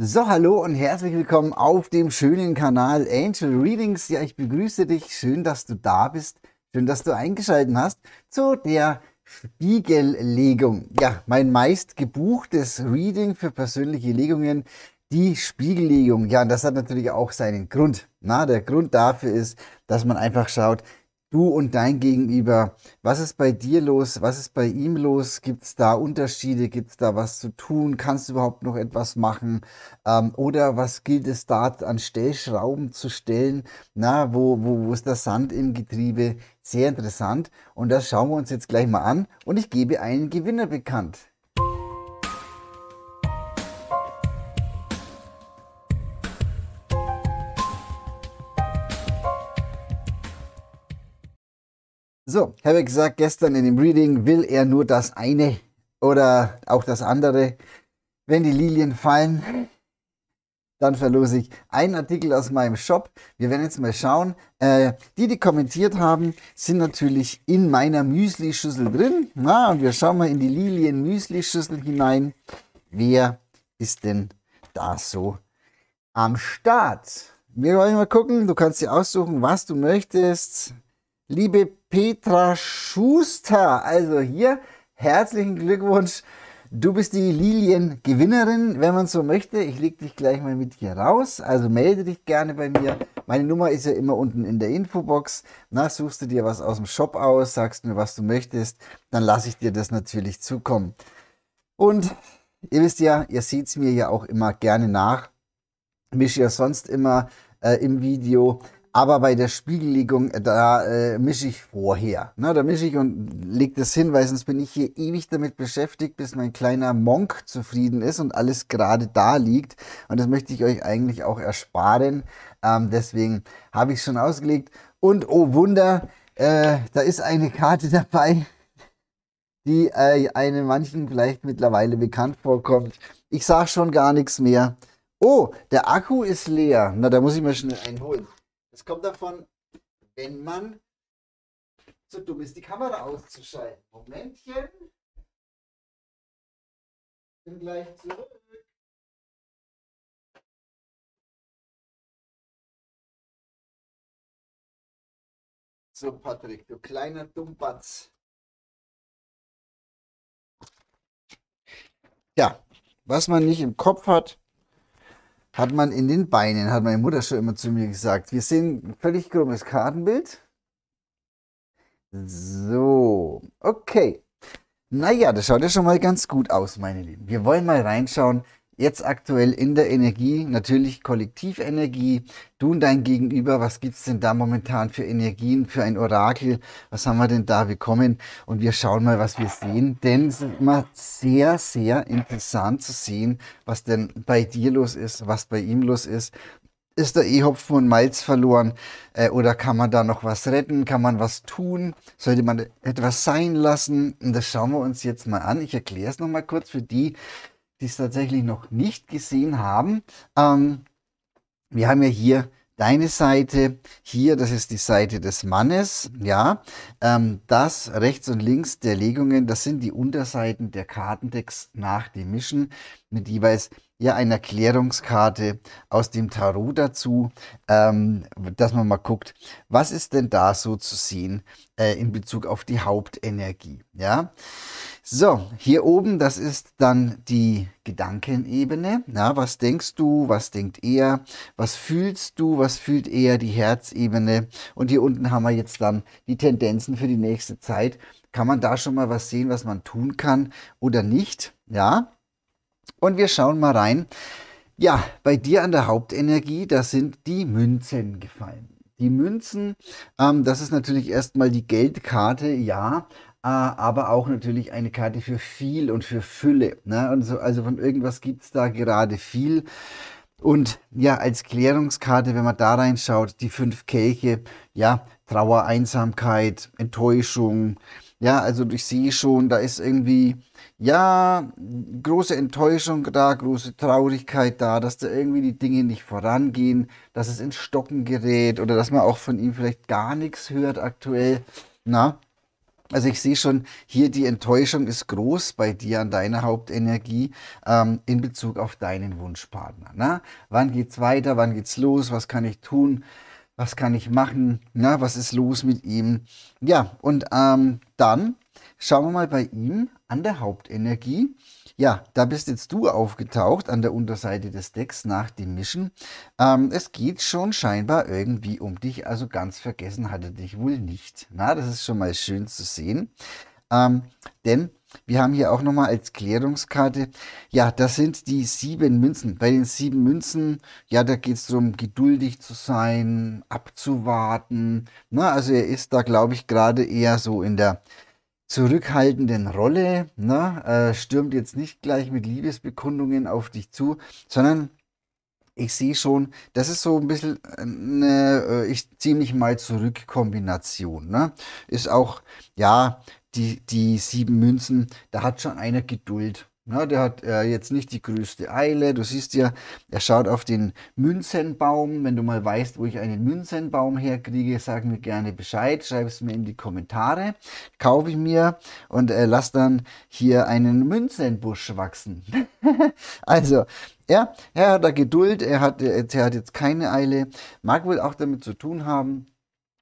So, hallo und herzlich willkommen auf dem schönen Kanal Angel Readings. Ja, ich begrüße dich. Schön, dass du da bist. Schön, dass du eingeschaltet hast zu der Spiegellegung. Ja, mein meist gebuchtes Reading für persönliche Legungen, die Spiegellegung. Ja, und das hat natürlich auch seinen Grund. Na, der Grund dafür ist, dass man einfach schaut, du und dein Gegenüber. Was ist bei dir los? Was ist bei ihm los? Gibt es da Unterschiede? Gibt es da was zu tun? Kannst du überhaupt noch etwas machen? Ähm, oder was gilt es da an Stellschrauben zu stellen? Na, wo, wo, wo ist der Sand im Getriebe? Sehr interessant. Und das schauen wir uns jetzt gleich mal an. Und ich gebe einen Gewinner bekannt. So, habe ich gesagt, gestern in dem Reading will er nur das eine oder auch das andere. Wenn die Lilien fallen, dann verlose ich einen Artikel aus meinem Shop. Wir werden jetzt mal schauen. Äh, die, die kommentiert haben, sind natürlich in meiner Müsli-Schüssel drin. Na, und wir schauen mal in die Lilien-Müsli-Schüssel hinein. Wer ist denn da so am Start? Wir wollen mal gucken. Du kannst dir aussuchen, was du möchtest liebe Petra Schuster. Also hier herzlichen Glückwunsch. Du bist die Lilien-Gewinnerin, wenn man so möchte. Ich lege dich gleich mal mit hier raus. Also melde dich gerne bei mir. Meine Nummer ist ja immer unten in der Infobox. Na, suchst du dir was aus dem Shop aus, sagst mir, was du möchtest, dann lasse ich dir das natürlich zukommen. Und ihr wisst ja, ihr seht es mir ja auch immer gerne nach. Mische ja sonst immer äh, im Video. Aber bei der Spiegellegung, äh, da äh, mische ich vorher. Na, ne? da mische ich und leg das hin, weil sonst bin ich hier ewig damit beschäftigt, bis mein kleiner Monk zufrieden ist und alles gerade da liegt. Und das möchte ich euch eigentlich auch ersparen. Ähm, deswegen habe ich es schon ausgelegt. Und oh Wunder, äh, da ist eine Karte dabei, die äh, einem manchen vielleicht mittlerweile bekannt vorkommt. Ich sage schon gar nichts mehr. Oh, der Akku ist leer. Na, da muss ich mir schnell einen holen. Es kommt davon, wenn man so dumm ist, die Kamera auszuschalten. Momentchen. Bin gleich zurück. So, Patrick, du kleiner Dummbatz. Ja, was man nicht im Kopf hat, hat man in den Beinen, hat meine Mutter schon immer zu mir gesagt. Wir sehen ein völlig krummes Kartenbild. So, okay. Naja, das schaut ja schon mal ganz gut aus, meine Lieben. Wir wollen mal reinschauen, jetzt aktuell in der Energie, natürlich Kollektivenergie. Du und dein Gegenüber, was gibt es denn da momentan für Energien, für ein Orakel? Was haben wir denn da bekommen? Und wir schauen mal, was wir sehen. Denn es ist immer sehr, sehr interessant zu sehen, was denn bei dir los ist, was bei ihm los ist. Ist da eh hopfen und Malz verloren? Äh, oder kann man da noch was retten? Kann man was tun? Sollte man etwas sein lassen? Und das schauen wir uns jetzt mal an. Ich erkläre es nochmal kurz für die, die es tatsächlich noch nicht gesehen haben. Ähm, wir haben ja hier deine Seite, hier, das ist die Seite des Mannes, ja. Ähm, das rechts und links der Legungen, das sind die Unterseiten der Kartendecks nach dem Mischen mit jeweils ja eine Erklärungskarte aus dem Tarot dazu, ähm, dass man mal guckt, was ist denn da so zu sehen äh, in Bezug auf die Hauptenergie. Ja? So, hier oben, das ist dann die Gedankenebene. Na, was denkst du, was denkt er, was fühlst du, was fühlt er, die Herzebene. Und hier unten haben wir jetzt dann die Tendenzen für die nächste Zeit. Kann man da schon mal was sehen, was man tun kann oder nicht? Ja, und wir schauen mal rein. Ja, bei dir an der Hauptenergie, da sind die Münzen gefallen. Die Münzen, ähm, das ist natürlich erstmal die Geldkarte, ja, äh, aber auch natürlich eine Karte für viel und für Fülle. Ne? Und so, also von irgendwas gibt es da gerade viel. Und ja, als Klärungskarte, wenn man da reinschaut, die fünf Kelche, ja, Trauer, Einsamkeit, Enttäuschung, ja, also ich sehe schon, da ist irgendwie ja, große Enttäuschung da, große Traurigkeit da, dass da irgendwie die Dinge nicht vorangehen, dass es ins Stocken gerät oder dass man auch von ihm vielleicht gar nichts hört aktuell. Na, also ich sehe schon, hier die Enttäuschung ist groß bei dir an deiner Hauptenergie ähm, in Bezug auf deinen Wunschpartner. Na? Wann geht's weiter? Wann geht's los? Was kann ich tun? Was kann ich machen? Na, was ist los mit ihm? Ja, und ähm, dann schauen wir mal bei ihm an der Hauptenergie. Ja, da bist jetzt du aufgetaucht an der Unterseite des Decks nach dem Mischen. Ähm, es geht schon scheinbar irgendwie um dich, also ganz vergessen hatte dich wohl nicht. Na, das ist schon mal schön zu sehen. Ähm, denn wir haben hier auch nochmal als Klärungskarte, ja, das sind die sieben Münzen. Bei den sieben Münzen, ja, da geht es darum, geduldig zu sein, abzuwarten. Na, also er ist da, glaube ich, gerade eher so in der zurückhaltenden Rolle, ne, äh, stürmt jetzt nicht gleich mit Liebesbekundungen auf dich zu, sondern ich sehe schon, das ist so ein bisschen eine, äh, ich ziehe mich mal zurück Kombination. Ne? Ist auch, ja, die, die sieben Münzen, da hat schon einer Geduld. Ja, der hat äh, jetzt nicht die größte Eile. Du siehst ja, er schaut auf den Münzenbaum. Wenn du mal weißt, wo ich einen Münzenbaum herkriege, sag mir gerne Bescheid. Schreib es mir in die Kommentare. Kaufe ich mir und äh, lass dann hier einen Münzenbusch wachsen. also, ja, er hat da Geduld. Er hat, äh, er hat jetzt keine Eile. Mag wohl auch damit zu tun haben,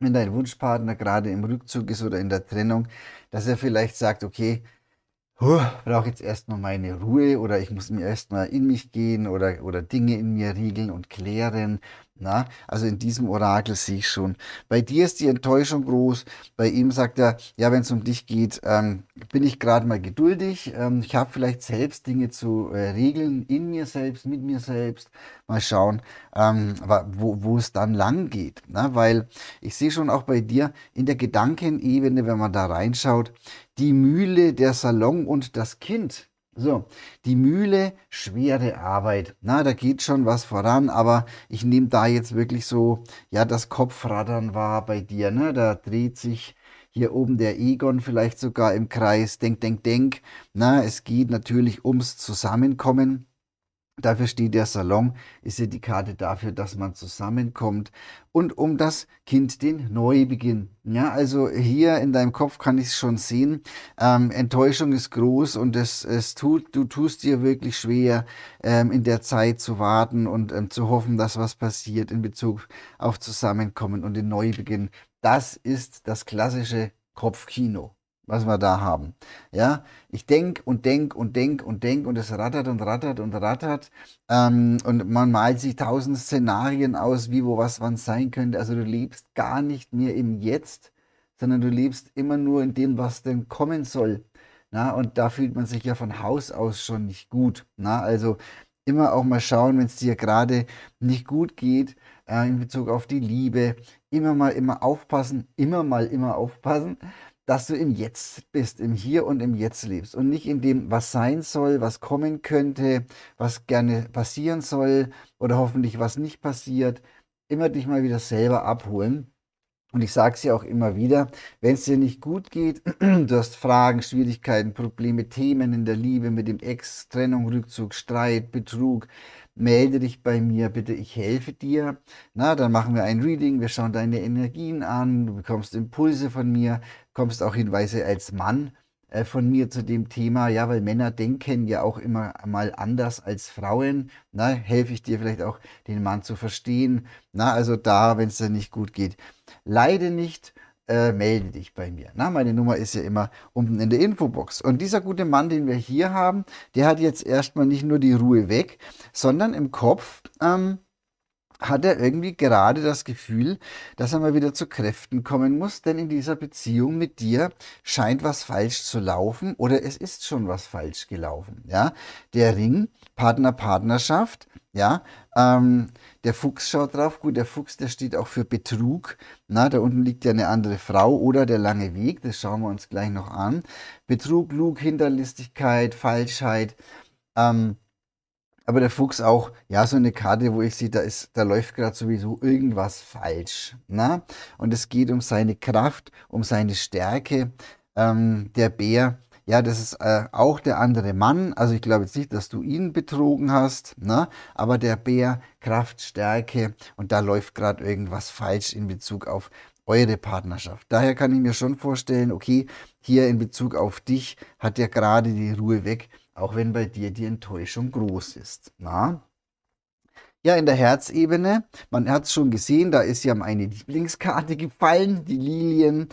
wenn dein Wunschpartner gerade im Rückzug ist oder in der Trennung, dass er vielleicht sagt, okay, oh, brauche jetzt erstmal meine Ruhe oder ich muss mir erstmal in mich gehen oder, oder Dinge in mir riegeln und klären na, also in diesem Orakel sehe ich schon. Bei dir ist die Enttäuschung groß. Bei ihm sagt er, ja, wenn es um dich geht, ähm, bin ich gerade mal geduldig. Ähm, ich habe vielleicht selbst Dinge zu äh, regeln, in mir selbst, mit mir selbst. Mal schauen, ähm, wo, es dann lang geht. Na, weil ich sehe schon auch bei dir in der Gedankenebene, wenn man da reinschaut, die Mühle, der Salon und das Kind so, die Mühle, schwere Arbeit. Na, da geht schon was voran, aber ich nehme da jetzt wirklich so, ja, das Kopfradern war bei dir, ne? Da dreht sich hier oben der Egon vielleicht sogar im Kreis, denk, denk, denk. Na, es geht natürlich ums Zusammenkommen. Dafür steht der Salon, ist ja die Karte dafür, dass man zusammenkommt und um das Kind den Neubeginn. Ja, also hier in deinem Kopf kann ich es schon sehen. Ähm, Enttäuschung ist groß und es, es tut, du tust dir wirklich schwer, ähm, in der Zeit zu warten und ähm, zu hoffen, dass was passiert in Bezug auf Zusammenkommen und den Neubeginn. Das ist das klassische Kopfkino was wir da haben. Ja, ich denke und denke und denke und denke und es rattert und rattert und rattert ähm, und man malt sich tausend Szenarien aus, wie, wo, was, wann sein könnte. Also du lebst gar nicht mehr im Jetzt, sondern du lebst immer nur in dem, was denn kommen soll. Na, und da fühlt man sich ja von Haus aus schon nicht gut. Na, also immer auch mal schauen, wenn es dir gerade nicht gut geht, äh, in Bezug auf die Liebe, immer mal immer aufpassen, immer mal immer aufpassen, dass du im Jetzt bist, im Hier und im Jetzt lebst und nicht in dem, was sein soll, was kommen könnte, was gerne passieren soll oder hoffentlich was nicht passiert. Immer dich mal wieder selber abholen. Und ich sage es ja auch immer wieder, wenn es dir nicht gut geht, du hast Fragen, Schwierigkeiten, Probleme, Themen in der Liebe, mit dem Ex, Trennung, Rückzug, Streit, Betrug, melde dich bei mir, bitte, ich helfe dir. Na, dann machen wir ein Reading, wir schauen deine Energien an, du bekommst Impulse von mir, kommst auch Hinweise als Mann äh, von mir zu dem Thema, ja, weil Männer denken ja auch immer mal anders als Frauen. Na, helfe ich dir vielleicht auch, den Mann zu verstehen. Na, also da, wenn es dir nicht gut geht. Leide nicht, äh, melde dich bei mir. Na, meine Nummer ist ja immer unten in der Infobox. Und dieser gute Mann, den wir hier haben, der hat jetzt erstmal nicht nur die Ruhe weg, sondern im Kopf ähm, hat er irgendwie gerade das Gefühl, dass er mal wieder zu Kräften kommen muss, denn in dieser Beziehung mit dir scheint was falsch zu laufen oder es ist schon was falsch gelaufen. Ja, der Ring, Partner, Partnerschaft, ja, ähm, der Fuchs schaut drauf. Gut, der Fuchs, der steht auch für Betrug. Na, da unten liegt ja eine andere Frau oder der lange Weg. Das schauen wir uns gleich noch an. Betrug, Lug, Hinterlistigkeit, Falschheit. Ähm, aber der Fuchs auch, ja, so eine Karte, wo ich sehe, da ist, da läuft gerade sowieso irgendwas falsch. Na? Ne? Und es geht um seine Kraft, um seine Stärke. Ähm, der Bär, ja, das ist äh, auch der andere Mann. Also ich glaube jetzt nicht, dass du ihn betrogen hast, na? Ne? aber der Bär, Kraft, Stärke und da läuft gerade irgendwas falsch in Bezug auf eure Partnerschaft. Daher kann ich mir schon vorstellen, okay, hier in Bezug auf dich hat er gerade die Ruhe weg auch wenn bei dir die Enttäuschung groß ist. Na? Ja, in der Herzebene, man hat es schon gesehen, da ist ja meine Lieblingskarte gefallen, die Lilien.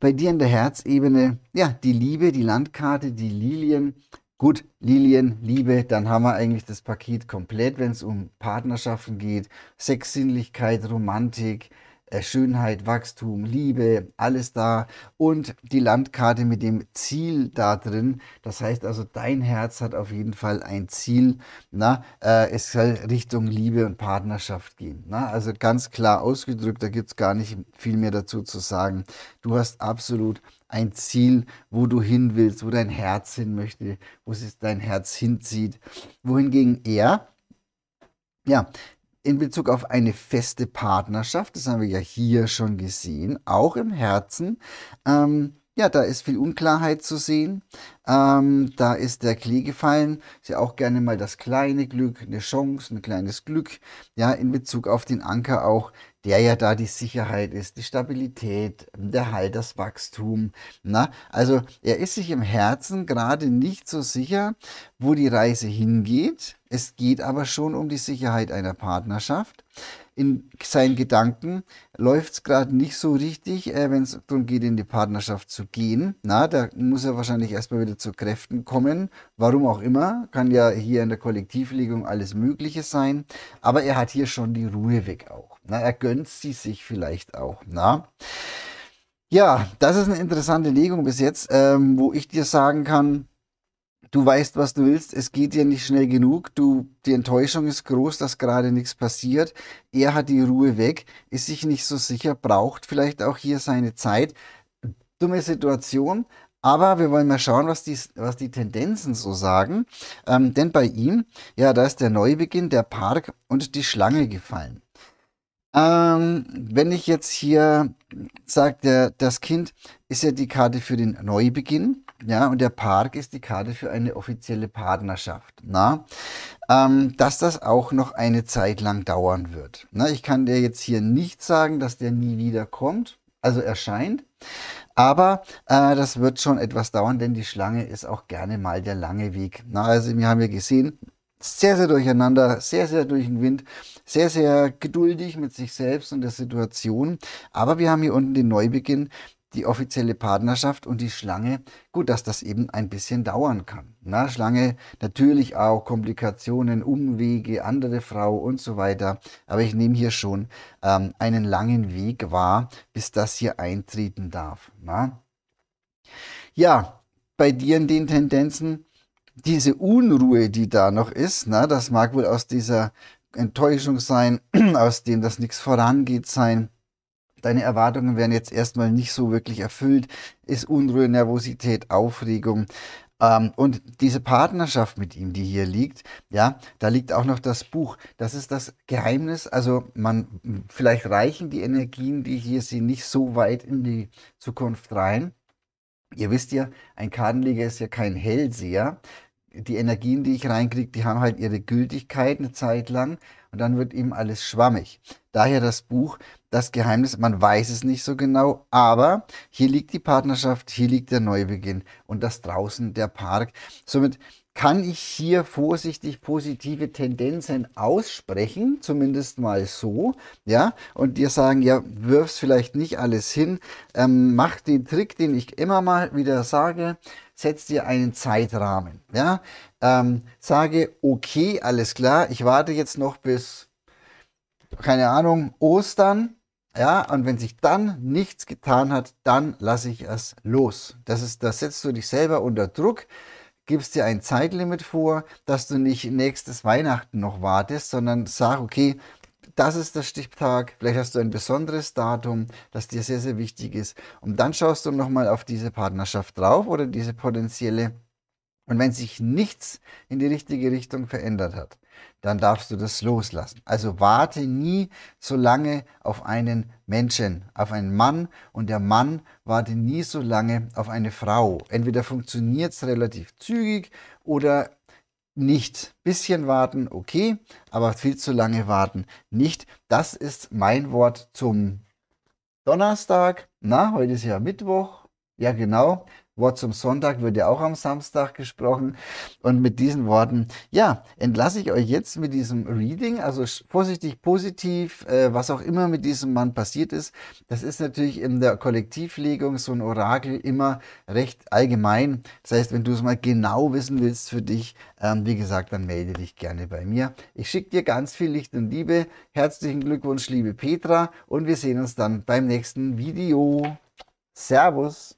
Bei dir in der Herzebene, ja, die Liebe, die Landkarte, die Lilien. Gut, Lilien, Liebe, dann haben wir eigentlich das Paket komplett, wenn es um Partnerschaften geht, Sexsinnlichkeit, Romantik, äh, Schönheit, Wachstum, Liebe, alles da und die Landkarte mit dem Ziel da drin. Das heißt also, dein Herz hat auf jeden Fall ein Ziel. Na, äh, es soll Richtung Liebe und Partnerschaft gehen. Na, also ganz klar ausgedrückt, da gibt es gar nicht viel mehr dazu zu sagen. Du hast absolut ein Ziel, wo du hin willst, wo dein Herz hin möchte, wo es dein Herz hinzieht. Wohingegen er, ja, in Bezug auf eine feste Partnerschaft, das haben wir ja hier schon gesehen, auch im Herzen. Ähm, ja, da ist viel Unklarheit zu sehen. Ähm, da ist der Klee gefallen. Ist ja auch gerne mal das kleine Glück, eine Chance, ein kleines Glück. Ja, in Bezug auf den Anker auch, der ja da die Sicherheit ist, die Stabilität, der Halt, das Wachstum. Na, also er ist sich im Herzen gerade nicht so sicher, wo die Reise hingeht. Es geht aber schon um die Sicherheit einer Partnerschaft. In seinen Gedanken läuft es gerade nicht so richtig, äh, wenn es darum geht, in die Partnerschaft zu gehen. Na, da muss er wahrscheinlich erstmal wieder zu Kräften kommen. Warum auch immer, kann ja hier in der Kollektivlegung alles Mögliche sein. Aber er hat hier schon die Ruhe weg auch. Na, er gönnt sie sich vielleicht auch. Na. Ja, das ist eine interessante Legung bis jetzt, ähm, wo ich dir sagen kann, du weißt, was du willst, es geht dir nicht schnell genug, du, die Enttäuschung ist groß, dass gerade nichts passiert, er hat die Ruhe weg, ist sich nicht so sicher, braucht vielleicht auch hier seine Zeit. Dumme Situation, aber wir wollen mal schauen, was die, was die Tendenzen so sagen. Ähm, denn bei ihm, ja, da ist der Neubeginn, der Park und die Schlange gefallen. Ähm, wenn ich jetzt hier sage, das Kind ist ja die Karte für den Neubeginn, ja, und der Park ist die Karte für eine offizielle Partnerschaft. Na, ähm, dass das auch noch eine Zeit lang dauern wird. Na, ich kann dir jetzt hier nicht sagen, dass der nie wieder kommt, also erscheint. Aber äh, das wird schon etwas dauern, denn die Schlange ist auch gerne mal der lange Weg. Na, also wir haben ja gesehen, sehr, sehr durcheinander, sehr, sehr durch den Wind, sehr, sehr geduldig mit sich selbst und der Situation. Aber wir haben hier unten den Neubeginn, die offizielle Partnerschaft und die Schlange. Gut, dass das eben ein bisschen dauern kann. Na, ne? Schlange, natürlich auch Komplikationen, Umwege, andere Frau und so weiter. Aber ich nehme hier schon ähm, einen langen Weg wahr, bis das hier eintreten darf. Na? Ne? Ja, bei dir in den Tendenzen diese Unruhe, die da noch ist, na, das mag wohl aus dieser Enttäuschung sein, aus dem, dass nichts vorangeht sein. Deine Erwartungen werden jetzt erstmal nicht so wirklich erfüllt. Ist Unruhe, Nervosität, Aufregung. Ähm, und diese Partnerschaft mit ihm, die hier liegt, ja, da liegt auch noch das Buch. Das ist das Geheimnis. Also man, vielleicht reichen die Energien, die hier sind, nicht so weit in die Zukunft rein. Ihr wisst ja, ein Kartenleger ist ja kein Hellseher die Energien, die ich reinkriege, die haben halt ihre Gültigkeit eine Zeit lang und dann wird eben alles schwammig. Daher das Buch, das Geheimnis, man weiß es nicht so genau, aber hier liegt die Partnerschaft, hier liegt der Neubeginn und das draußen der Park. Somit kann ich hier vorsichtig positive Tendenzen aussprechen, zumindest mal so, ja, und dir sagen, ja, wirf's vielleicht nicht alles hin, ähm, mach den Trick, den ich immer mal wieder sage, setz dir einen Zeitrahmen, ja, ähm, sage, okay, alles klar, ich warte jetzt noch bis, keine Ahnung, Ostern, ja, und wenn sich dann nichts getan hat, dann lasse ich es los. Das ist, da setzt du dich selber unter Druck gibst dir ein Zeitlimit vor, dass du nicht nächstes Weihnachten noch wartest, sondern sag, okay, das ist der Stichtag, vielleicht hast du ein besonderes Datum, das dir sehr, sehr wichtig ist. Und dann schaust du nochmal auf diese Partnerschaft drauf oder diese potenzielle und wenn sich nichts in die richtige Richtung verändert hat, dann darfst du das loslassen. Also warte nie so lange auf einen Menschen, auf einen Mann und der Mann warte nie so lange auf eine Frau. Entweder funktioniert es relativ zügig oder nicht. Bisschen warten, okay, aber viel zu lange warten, nicht. Das ist mein Wort zum Donnerstag. Na, heute ist ja Mittwoch. Ja, genau. Wort zum Sonntag wird ja auch am Samstag gesprochen. Und mit diesen Worten, ja, entlasse ich euch jetzt mit diesem Reading. Also vorsichtig positiv, äh, was auch immer mit diesem Mann passiert ist. Das ist natürlich in der Kollektivlegung so ein Orakel immer recht allgemein. Das heißt, wenn du es mal genau wissen willst für dich, ähm, wie gesagt, dann melde dich gerne bei mir. Ich schicke dir ganz viel Licht und Liebe. Herzlichen Glückwunsch, liebe Petra. Und wir sehen uns dann beim nächsten Video. Servus.